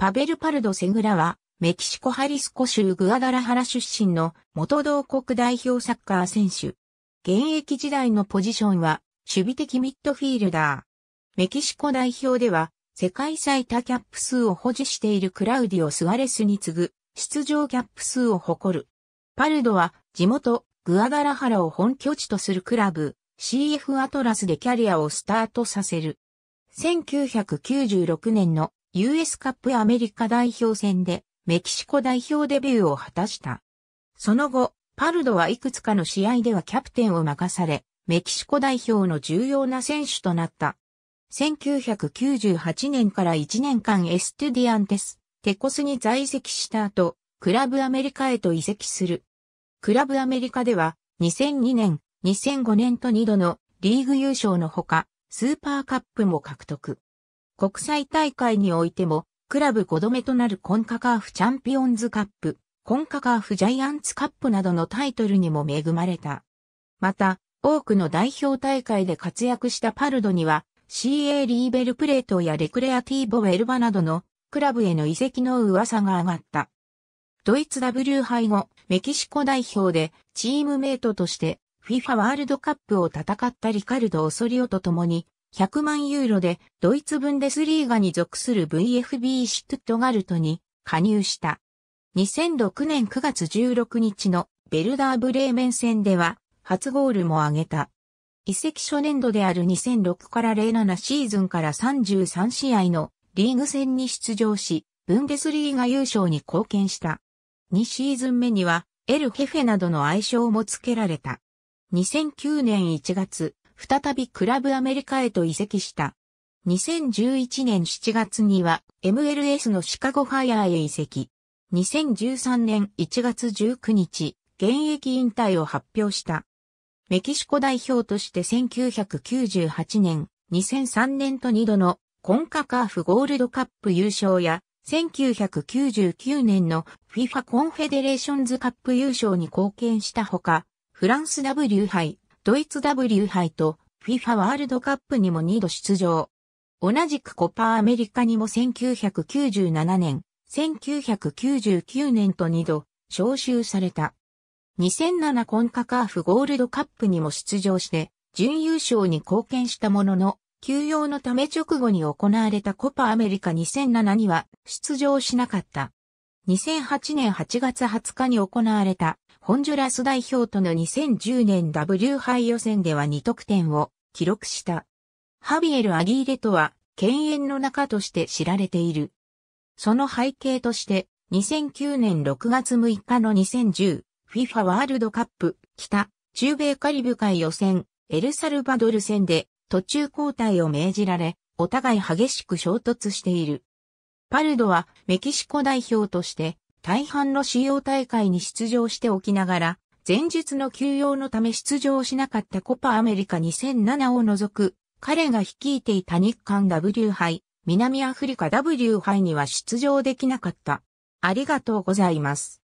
パベル・パルド・セグラは、メキシコ・ハリスコ州グアダラハラ出身の元同国代表サッカー選手。現役時代のポジションは、守備的ミッドフィールダー。メキシコ代表では、世界最多キャップ数を保持しているクラウディオ・スワレスに次ぐ、出場キャップ数を誇る。パルドは、地元、グアダラハラを本拠地とするクラブ、CF アトラスでキャリアをスタートさせる。1996年の US カップアメリカ代表戦でメキシコ代表デビューを果たした。その後、パルドはいくつかの試合ではキャプテンを任され、メキシコ代表の重要な選手となった。1998年から1年間エストゥディアンテス、テコスに在籍した後、クラブアメリカへと移籍する。クラブアメリカでは、2002年、2005年と2度のリーグ優勝のほか、スーパーカップも獲得。国際大会においても、クラブ5度目となるコンカカーフチャンピオンズカップ、コンカカーフジャイアンツカップなどのタイトルにも恵まれた。また、多くの代表大会で活躍したパルドには、CA リーベルプレートやレクレアティーボウェルバなどのクラブへの移籍の噂が上がった。ドイツ W 杯後、メキシコ代表でチームメイトとして FIFA ワールドカップを戦ったリカルド・オソリオと共に100万ユーロでドイツブンデスリーガに属する VFB シュトットガルトに加入した。2006年9月16日のベルダーブレーメン戦では初ゴールも挙げた。移籍初年度である2006から07シーズンから33試合のリーグ戦に出場し、ブンデスリーガ優勝に貢献した。2シーズン目にはエル・ヘフェなどの愛称も付けられた。2009年1月、再びクラブアメリカへと移籍した。2011年7月には MLS のシカゴファイアーへ移籍。2013年1月19日、現役引退を発表した。メキシコ代表として1998年、2003年と2度のコンカカーフゴールドカップ優勝や、1999年の FIFA コンフェデレーションズカップ優勝に貢献したほか、フランス W 杯ドイツ W 杯と FIFA ワールドカップにも2度出場。同じくコパアメリカにも1997年、1999年と2度招集された。2007コンカカーフゴールドカップにも出場して、準優勝に貢献したものの、休養のため直後に行われたコパアメリカ2007には出場しなかった。2008年8月20日に行われた、ホンジュラス代表との2010年 W 杯予選では2得点を記録した。ハビエル・アギーレとは、犬猿の中として知られている。その背景として、2009年6月6日の 2010FIFA ワールドカップ北中米カリブ海予選エルサルバドル戦で途中交代を命じられ、お互い激しく衝突している。パルドはメキシコ代表として大半の主要大会に出場しておきながら、前日の休養のため出場しなかったコパアメリカ2007を除く、彼が率いていた日韓 W 杯、南アフリカ W 杯には出場できなかった。ありがとうございます。